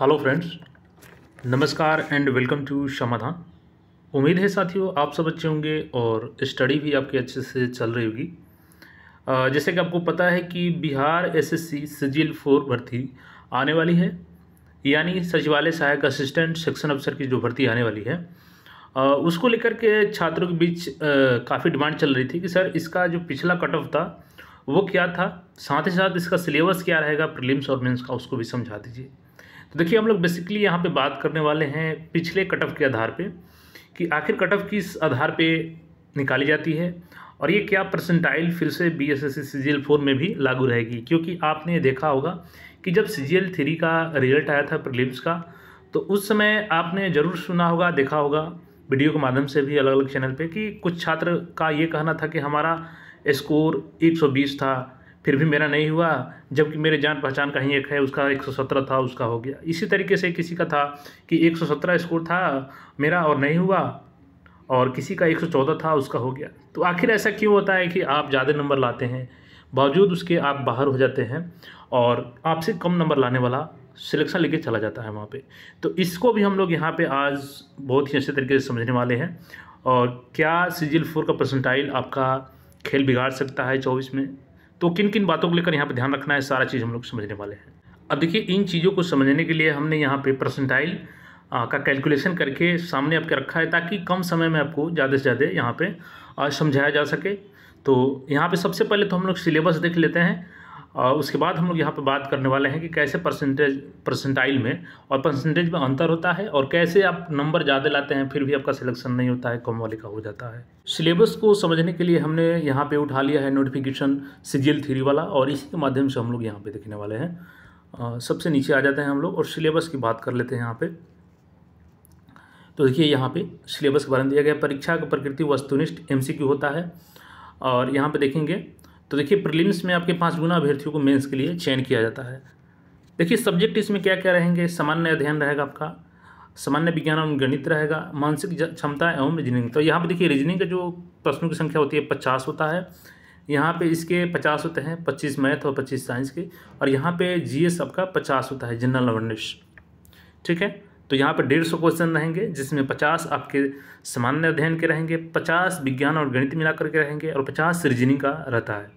hello friends नमस्कार and welcome to समाधान उम्मीद है साथियों आप सब अच्छे होंगे और स्टडी भी आपकी अच्छे से चल रही होगी जैसे कि आपको पता है कि बिहार एसएससी सी फोर भर्ती आने वाली है यानी सचिवालय सहायक असिस्टेंट सेक्शन अफसर की जो भर्ती आने वाली है उसको लेकर के छात्रों के बीच काफ़ी डिमांड चल रही थी कि सर इसका जो पिछला कट ऑफ था वो क्या था साथ ही साथ इसका सिलेबस क्या रहेगा प्रिलिम्स और मेन्स का उसको भी समझा दीजिए तो देखिए हम लोग बेसिकली यहाँ पे बात करने वाले हैं पिछले कट ऑफ के आधार पे कि आखिर कट ऑफ किस आधार पे निकाली जाती है और ये क्या परसेंटाइल फिर से B S S C G L four में भी लागू रहेगी क्योंकि आपने देखा होगा कि जब सी जी एल थ्री का रिजल्ट आया था प्रिलिम्स का तो उस समय आपने ज़रूर सुना होगा देखा होगा वीडियो के माध्यम से भी अलग अलग चैनल पे कि कुछ छात्र का ये कहना था कि हमारा स्कोर 120 था फिर भी मेरा नहीं हुआ जबकि मेरे जान पहचान का ही एक है उसका 117 था उसका हो गया इसी तरीके से किसी का था कि 117 स्कोर था मेरा और नहीं हुआ और किसी का 114 था उसका हो गया तो आखिर ऐसा क्यों होता है कि आप ज़्यादा नंबर लाते हैं बावजूद उसके आप बाहर हो जाते हैं और आपसे कम नंबर लाने वाला सिलेक्शन लेके चला जाता है वहाँ पे तो इसको भी हम लोग यहाँ पे आज बहुत ही अच्छे तरीके से समझने वाले हैं और क्या सीजिल फोर का परसेंटाइल आपका खेल बिगाड़ सकता है चौबीस में तो किन किन बातों को लेकर यहाँ पर ध्यान रखना है सारा चीज़ हम लोग समझने वाले हैं अब देखिए इन चीज़ों को समझने के लिए हमने यहाँ पे परसेंटाइल का कैलकुलेशन करके सामने आपके रखा है ताकि कम समय में आपको ज़्यादा से ज़्यादा यहाँ पे समझाया जा सके तो यहाँ पे सबसे पहले तो हम लोग सिलेबस देख लेते हैं और उसके बाद हम लोग यहाँ पर बात करने वाले हैं कि कैसे परसेंटेज परसेंटाइल में और परसेंटेज में अंतर होता है और कैसे आप नंबर ज़्यादा लाते हैं फिर भी आपका सिलेक्शन नहीं होता है कम वाले का हो जाता है सिलेबस को समझने के लिए हमने यहाँ पे उठा लिया है नोटिफिकेशन सीजियल थ्री वाला और इसी के माध्यम से हम लोग यहाँ पर देखने वाले हैं सबसे नीचे आ जाते हैं हम लोग और सिलेबस की बात कर लेते हैं यहाँ पर तो देखिए यहाँ पर सिलेबस के बारे में दिया गया परीक्षा का प्रकृति वस्तुनिष्ठ एम होता है और यहाँ पर देखेंगे तो देखिए प्रीलिम्स में आपके पाँच गुना अभ्यर्थियों को मेंस के लिए चयन किया जाता है देखिए सब्जेक्ट इसमें क्या क्या रहेंगे सामान्य अध्ययन रहेगा आपका सामान्य विज्ञान एवं गणित रहेगा मानसिक क्षमता एवं रीजनिंग तो यहाँ पर देखिए रीजनिंग का जो प्रश्नों की संख्या होती है पचास होता है यहाँ पे इसके पचास होते हैं पच्चीस मैथ और पच्चीस साइंस के और यहाँ पे एस आपका पचास होता है जनरल अवेयरनेस ठीक है तो यहाँ पर डेढ़ सौ क्वेश्चन रहेंगे जिसमें पचास आपके सामान्य अध्ययन के रहेंगे पचास विज्ञान और गणित मिला करके रहेंगे और पचास रीजनिंग का रहता है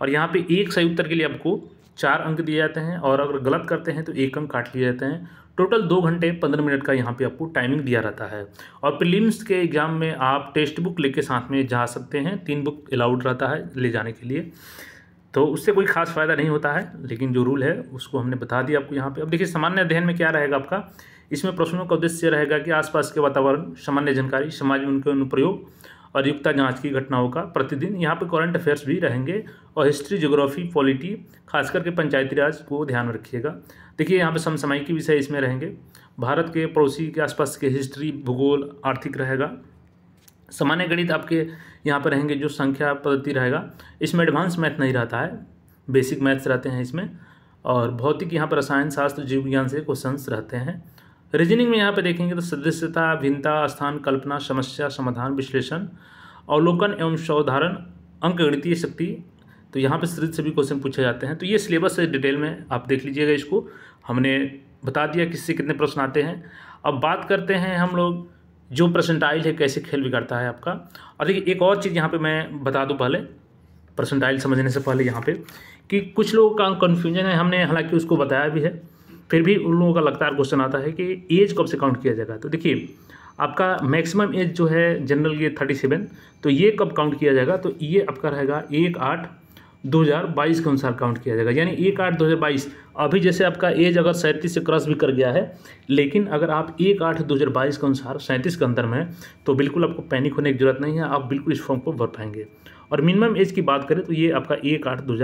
और यहाँ पे एक सही उत्तर के लिए आपको चार अंक दिए जाते हैं और अगर गलत करते हैं तो एक अंक काट लिए जाते हैं टोटल दो घंटे पंद्रह मिनट का यहाँ पे आपको टाइमिंग दिया रहता है और प्रीलिम्स के एग्ज़ाम में आप टेक्स्ट बुक लेके साथ में जा सकते हैं तीन बुक अलाउड रहता है ले जाने के लिए तो उससे कोई खास फ़ायदा नहीं होता है लेकिन जो रूल है उसको हमने बता दिया आपको यहाँ पर अब देखिए सामान्य अध्ययन में क्या रहेगा आपका इसमें प्रश्नों का उद्देश्य रहेगा कि आसपास के वातावरण सामान्य जानकारी समाज में उनके अनुप्रयोग और युक्ता जांच की घटनाओं का प्रतिदिन यहाँ पर करंट अफेयर्स भी रहेंगे और हिस्ट्री जोग्राफी पॉलिटी खास करके पंचायती राज को ध्यान में रखिएगा देखिए यहाँ पर समसमय के विषय इसमें रहेंगे भारत के पड़ोसी के आसपास के हिस्ट्री भूगोल आर्थिक रहेगा सामान्य गणित आपके यहाँ पर रहेंगे जो संख्या पद्धति रहेगा इसमें एडवांस मैथ नहीं रहता है बेसिक मैथ्स रहते हैं इसमें और भौतिक यहाँ पर रसायन शास्त्र जीव विज्ञान से क्वेश्चंस रहते हैं रीजनिंग में यहाँ पे देखेंगे तो सदस्यता भिन्नता स्थान कल्पना समस्या समाधान विश्लेषण अवलोकन एवं सौधारण अंक गणितीय शक्ति तो यहाँ पे सृज सभी क्वेश्चन पूछे जाते हैं तो ये सिलेबस से डिटेल में आप देख लीजिएगा इसको हमने बता दिया किससे कितने प्रश्न आते हैं अब बात करते हैं हम लोग जो प्रसेंटाइल है कैसे खेल बिगाड़ता है आपका और देखिए एक और चीज़ यहाँ पर मैं बता दूँ पहले प्रसेंटाइल समझने से पहले यहाँ पर कि कुछ लोगों का कन्फ्यूजन है हमने हालांकि उसको बताया भी है फिर भी उन लोगों का लगातार क्वेश्चन आता है कि एज कब से काउंट किया जाएगा तो देखिए आपका मैक्सिमम एज जो है जनरल ये थर्टी सेवन तो ये कब काउंट किया जाएगा तो ये आपका रहेगा एक आठ दो हज़ार बाईस के अनुसार काउंट किया जाएगा यानी एक आठ दो हज़ार बाईस अभी जैसे आपका एज अगर सैंतीस से क्रॉस भी कर गया है लेकिन अगर आप एक आठ दो हज़ार बाईस के अनुसार सैंतीस के अंदर में तो बिल्कुल आपको पैनिक होने की जरूरत नहीं है आप बिल्कुल इस फॉर्म को भर पाएंगे और मिनिमम एज की बात करें तो ये आपका एक आठ दो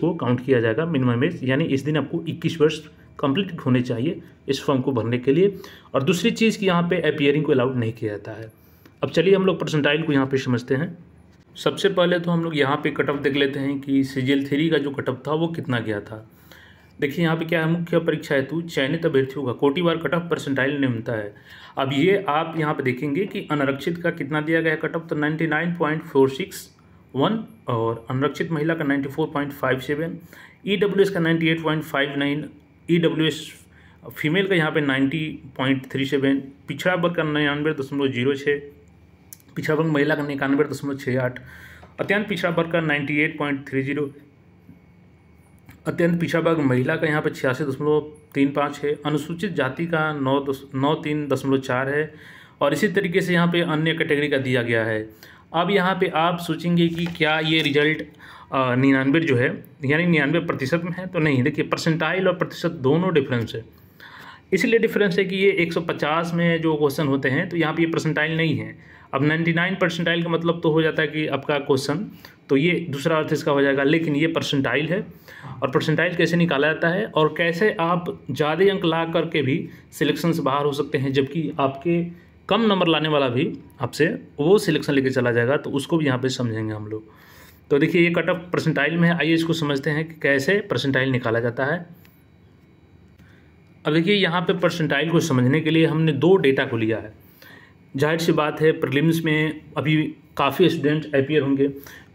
को काउंट किया जाएगा मिनिमम एज यानी इस दिन आपको इक्कीस वर्ष कंप्लीट होने चाहिए इस फॉर्म को भरने के लिए और दूसरी चीज़ कि यहाँ पे अपियरिंग को अलाउड नहीं किया जाता है अब चलिए हम लोग परसेंटाइल को यहाँ पे समझते हैं सबसे पहले तो हम लोग यहाँ पे कटअप देख लेते हैं कि सीजियल थ्री का जो कटअप था वो कितना गया था देखिए यहाँ पे क्या है मुख्य परीक्षा हेतु चयनित अभ्यर्थियों का कोटि बार कट ऑफ परसेंटाइल निम्नता है अब ये आप यहाँ पर देखेंगे कि अनरक्षित का कितना दिया गया कट ऑफ तो ninety nine point four six one और अनरक्षित महिला का ninety four point five seven E W S का ninety eight point five nine E W S female का यहाँ पे नाइन्टी पॉइंट थ्री सेवन पिछड़ा वर्ग का निन्यानवे दशमलव जीरो छः पिछड़ा वर्ग महिला का निन्यानवे दशमलव छः आठ अत्यंत पिछड़ा वर्ग का ninety eight point three zero अत्यंत पिछड़ा वर्ग महिला का यहाँ पे छियासी दशमलव तीन पाँच है अनुसूचित जाति का नौ दस नौ तीन दशमलव चार है और इसी तरीके से यहाँ पे अन्य कैटेगरी का दिया गया है अब यहाँ पे आप सोचेंगे कि क्या ये रिजल्ट निन्यानवे जो है यानी निन्यानवे प्रतिशत में है तो नहीं देखिए परसेंटाइल और प्रतिशत दोनों डिफरेंस है इसलिए डिफरेंस है कि ये 150 में जो क्वेश्चन होते हैं तो यहाँ पे ये परसेंटाइल नहीं है अब 99 परसेंटाइल का मतलब तो हो जाता है कि आपका क्वेश्चन तो ये दूसरा अर्थ इसका हो जाएगा लेकिन ये परसेंटाइल है और परसेंटाइल कैसे निकाला जाता है और कैसे आप ज़्यादा अंक ला करके भी सिलेक्शन से बाहर हो सकते हैं जबकि आपके कम नंबर लाने वाला भी आपसे वो सिलेक्शन लेके चला जाएगा तो उसको भी यहाँ पे समझेंगे हम लोग तो देखिए ये कट ऑफ परसेंटाइल में है आइए इसको समझते हैं कि कैसे परसेंटाइल निकाला जाता है अब देखिए यहाँ पे परसेंटाइल को समझने के लिए हमने दो डेटा को लिया है जाहिर सी बात है प्रलिम्स में अभी काफ़ी स्टूडेंट अपियर होंगे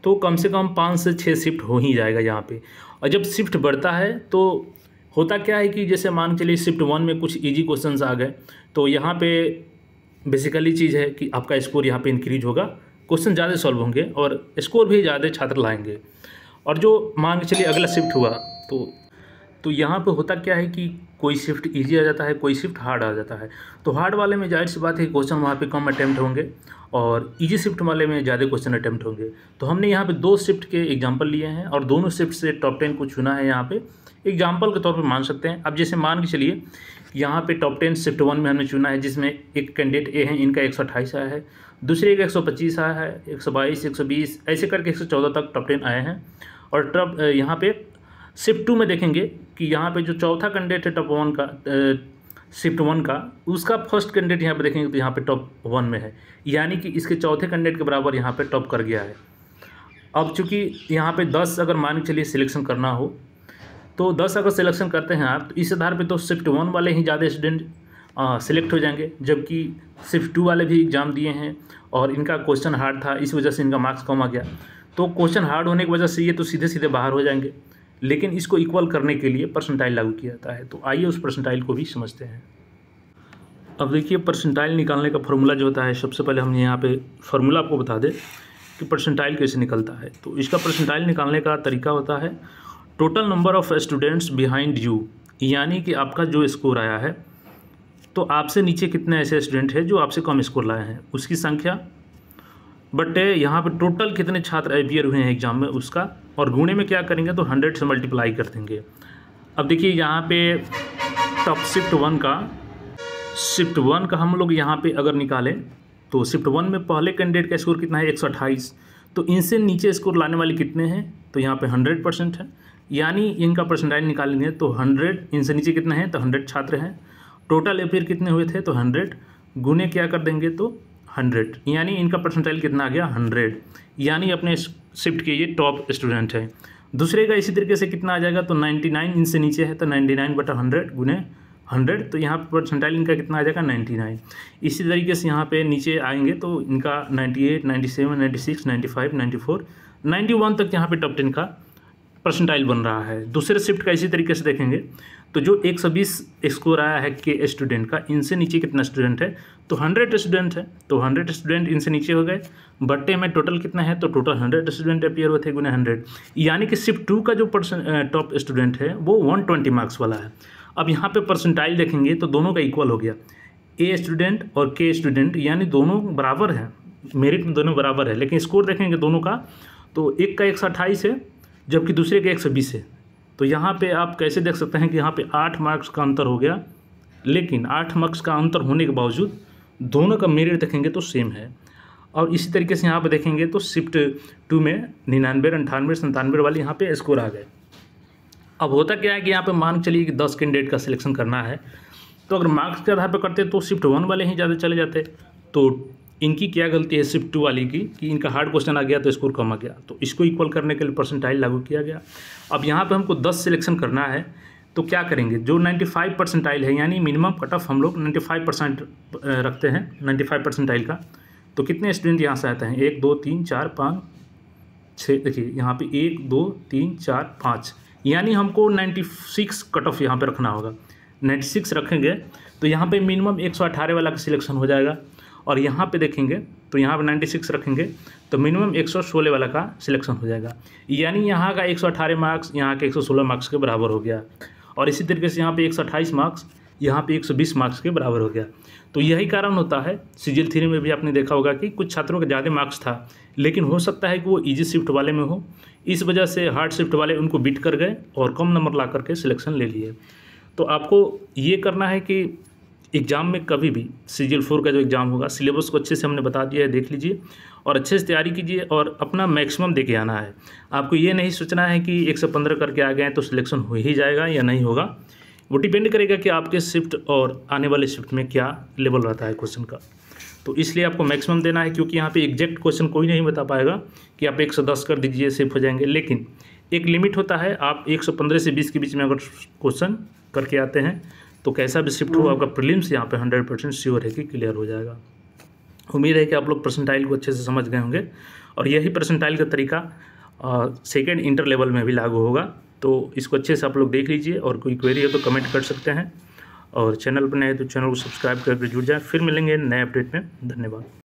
तो कम से कम पाँच से छः शिफ्ट हो ही जाएगा यहाँ पर और जब शिफ्ट बढ़ता है तो होता क्या है कि जैसे मान के लिए शिफ्ट वन में कुछ इजी क्वेश्चंस आ गए तो यहाँ पे बेसिकली चीज़ है कि आपका स्कोर यहाँ पे इंक्रीज होगा क्वेश्चन ज़्यादा सॉल्व होंगे और स्कोर भी ज़्यादा छात्र लाएंगे और जो मान के चलिए अगला शिफ्ट हुआ तो तो यहाँ पे होता क्या है कि कोई शिफ्ट इजी आ जाता है कोई शिफ्ट हार्ड आ जाता है तो हार्ड वाले में जाहिर सी बात है क्वेश्चन वहाँ पे कम अटैम्प्ट होंगे और इजी शिफ्ट वाले में ज़्यादा क्वेश्चन अटैम्प्ट होंगे तो हमने यहाँ पे दो शिफ्ट के एग्जांपल लिए हैं और दोनों शिफ्ट से टॉप टेन को चुना है यहाँ पर एग्जाम्पल के तौर पर मान सकते हैं अब जैसे मान के चलिए यहाँ पे टॉप टेन शिफ्ट वन में हमने चुना है जिसमें एक कैंडिडेट ए है इनका एक सौ अट्ठाईस आया है दूसरे का एक सौ पच्चीस आया है एक सौ बाईस एक सौ बीस ऐसे करके एक सौ चौदह तक टॉप टेन आए हैं और टॉप यहाँ पे शिफ्ट टू में देखेंगे कि यहाँ पे जो चौथा कैंडिडेट है टॉप वन का शिफ्ट वन का उसका फर्स्ट कैंडिडेट यहाँ पर देखेंगे तो यहाँ पे टॉप वन में है यानी कि इसके चौथे कैंडिडेट के बराबर यहाँ पे टॉप कर गया है अब चूंकि यहाँ पे दस अगर मान के चलिए सिलेक्शन करना हो तो दस अगर सिलेक्शन करते हैं आप तो इस आधार पर तो शिफ्ट वन वाले ही ज़्यादा स्टूडेंट सिलेक्ट हो जाएंगे जबकि शिफ्ट टू वाले भी एग्ज़ाम दिए हैं और इनका क्वेश्चन हार्ड था इस वजह से इनका मार्क्स कम आ गया तो क्वेश्चन हार्ड होने की वजह से ये तो सीधे सीधे बाहर हो जाएंगे लेकिन इसको इक्वल करने के लिए परसेंटाइल लागू किया जाता है तो आइए उस परसेंटाइल को भी समझते हैं अब देखिए परसेंटाइल निकालने का फार्मूला जो होता है सबसे पहले हम यहाँ पे फार्मूला आपको बता दें कि परसेंटाइल कैसे निकलता है तो इसका परसेंटाइल निकालने का तरीका होता है total number of students behind you यानी कि आपका जो स्कोर आया है तो आपसे नीचे कितने ऐसे स्टूडेंट हैं जो आपसे कम स्कोर लाए हैं उसकी संख्या बट eh, यहाँ पर टोटल कितने छात्र अपियर हुए हैं एग्ज़ाम में उसका और गुणे में क्या करेंगे तो हंड्रेड से मल्टीप्लाई कर देंगे अब देखिए यहाँ पे टॉप शिफ्ट वन का शिफ्ट वन का हम लोग यहाँ पे अगर निकालें तो शिफ्ट वन में पहले कैंडिडेट का स्कोर कितना है एक तो इनसे नीचे स्कोर लाने वाले कितने हैं तो यहाँ पर हंड्रेड परसेंट है यानी इनका परसेंटाइज निकालेंगे तो हंड्रेड इनसे नीचे कितने हैं तो हंड्रेड छात्र हैं टोटल एपियर कितने हुए थे तो हंड्रेड गुने क्या कर देंगे तो हंड्रेड यानी इनका परसेंटाइल कितना आ गया हंड्रेड यानी अपने शिफ्ट के ये टॉप स्टूडेंट है दूसरे का इसी तरीके से कितना आ जाएगा तो नाइन्टी नाइन इनसे नीचे है तो नाइन्टी नाइन बटा हंड्रेड गुने हंड्रेड तो यहाँ पर परसेंटाइल इनका कितना आ जाएगा नाइन्टी नाइन इसी तरीके से यहाँ पे नीचे आएंगे तो इनका ninety eight ninety seven ninety six ninety five ninety four ninety one तक यहाँ पे टॉप टेन का परसेंटाइल बन रहा है दूसरे शिफ्ट का इसी तरीके से देखेंगे तो जो एक सौ बीस स्कोर आया है के स्टूडेंट का इनसे नीचे कितना स्टूडेंट है तो हंड्रेड स्टूडेंट है तो हंड्रेड स्टूडेंट इनसे नीचे हो गए बट्टे में टोटल कितना है तो टोटल हंड्रेड स्टूडेंट अपियर हुए थे गुना हंड्रेड यानी कि शिफ्ट टू का जो टॉप स्टूडेंट है वो वन ट्वेंटी मार्क्स वाला है अब यहाँ परसेंटाइल देखेंगे तो दोनों का इक्वल हो गया ए स्टूडेंट और के स्टूडेंट यानी दोनों बराबर हैं मेरिट में दोनों बराबर है लेकिन स्कोर देखेंगे दोनों का तो एक का एक सौ अट्ठाईस है जबकि दूसरे के एक सौ बीस है तो यहाँ पे आप कैसे देख सकते हैं कि यहाँ पे आठ मार्क्स का अंतर हो गया लेकिन आठ मार्क्स का अंतर होने के बावजूद दोनों का मेरिट देखेंगे तो सेम है और इसी तरीके से यहाँ पर देखेंगे तो शिफ्ट टू में निन्यानवे अंठानवे संतानवे वाले यहाँ पे स्कोर आ गए अब होता क्या है कि यहाँ पे मान चलिए कि दस कैंडिडेट का सिलेक्शन करना है तो अगर मार्क्स के आधार पर करते तो शिफ्ट वन वाले ही ज़्यादा चले जाते तो इनकी क्या गलती है शिफ्ट टू वाली की कि इनका हार्ड क्वेश्चन आ गया तो स्कोर कम आ गया तो इसको इक्वल करने के लिए परसेंटाइल लागू किया गया अब यहाँ पर हमको दस सिलेक्शन करना है तो क्या करेंगे जो 95 परसेंटाइल है यानी मिनिमम कट ऑफ हम लोग 95 परसेंट रखते हैं 95 परसेंटाइल का तो कितने स्टूडेंट यहाँ से आते हैं एक दो तीन चार पाँच छः देखिए यहाँ पे एक दो तीन चार पाँच यानी हमको 96 कट ऑफ यहाँ पर रखना होगा 96 रखेंगे तो यहाँ पे मिनिमम 118 वाला का सिलेक्शन हो जाएगा और यहाँ पे देखेंगे तो यहाँ पे 96 रखेंगे तो मिनिमम 116 वाला का सिलेक्शन हो जाएगा यानी यहाँ का 118 मार्क्स यहाँ के 116 मार्क्स के बराबर हो गया और इसी तरीके से यहाँ पे 128 मार्क्स यहाँ पे 120 मार्क्स के बराबर हो गया तो यही कारण होता है सीजियल थ्री में भी आपने देखा होगा कि कुछ छात्रों का ज़्यादा मार्क्स था लेकिन हो सकता है कि वो ईजी शिफ्ट वाले में हो इस वजह से हार्ड शिफ्ट वाले उनको बीट कर गए और कम नंबर ला करके सिलेक्शन ले लिए तो आपको ये करना है कि एग्ज़ाम में कभी भी सीजियल फोर का जो एग्ज़ाम होगा सिलेबस को अच्छे से हमने बता दिया है देख लीजिए और अच्छे से तैयारी कीजिए और अपना मैक्सिमम दे के आना है आपको ये नहीं सोचना है कि एक सौ पंद्रह करके आ गए हैं तो सिलेक्शन हो ही जाएगा या नहीं होगा वो डिपेंड करेगा कि आपके शिफ्ट और आने वाले शिफ्ट में क्या लेवल रहता है क्वेश्चन का तो इसलिए आपको मैक्सिमम देना है क्योंकि यहाँ पर एग्जैक्ट क्वेश्चन कोई नहीं बता पाएगा कि आप दस कर दीजिए शिफ्ट हो जाएंगे लेकिन एक लिमिट होता है आप पंद्रह से बीस के बीच में अगर क्वेश्चन करके आते हैं तो कैसा भी शिफ्ट हो आपका प्रीलिम्स यहाँ पे हंड्रेड परसेंट श्योर है कि क्लियर हो जाएगा उम्मीद है कि आप लोग परसेंटाइल को अच्छे से समझ गए होंगे और यही परसेंटाइल का तरीका सेकेंड इंटर लेवल में भी लागू होगा तो इसको अच्छे से आप लोग देख लीजिए और कोई क्वेरी हो तो कमेंट कर सकते हैं और चैनल पर नए तो चैनल को सब्सक्राइब करके जुड़ जाए फिर मिलेंगे नए अपडेट में धन्यवाद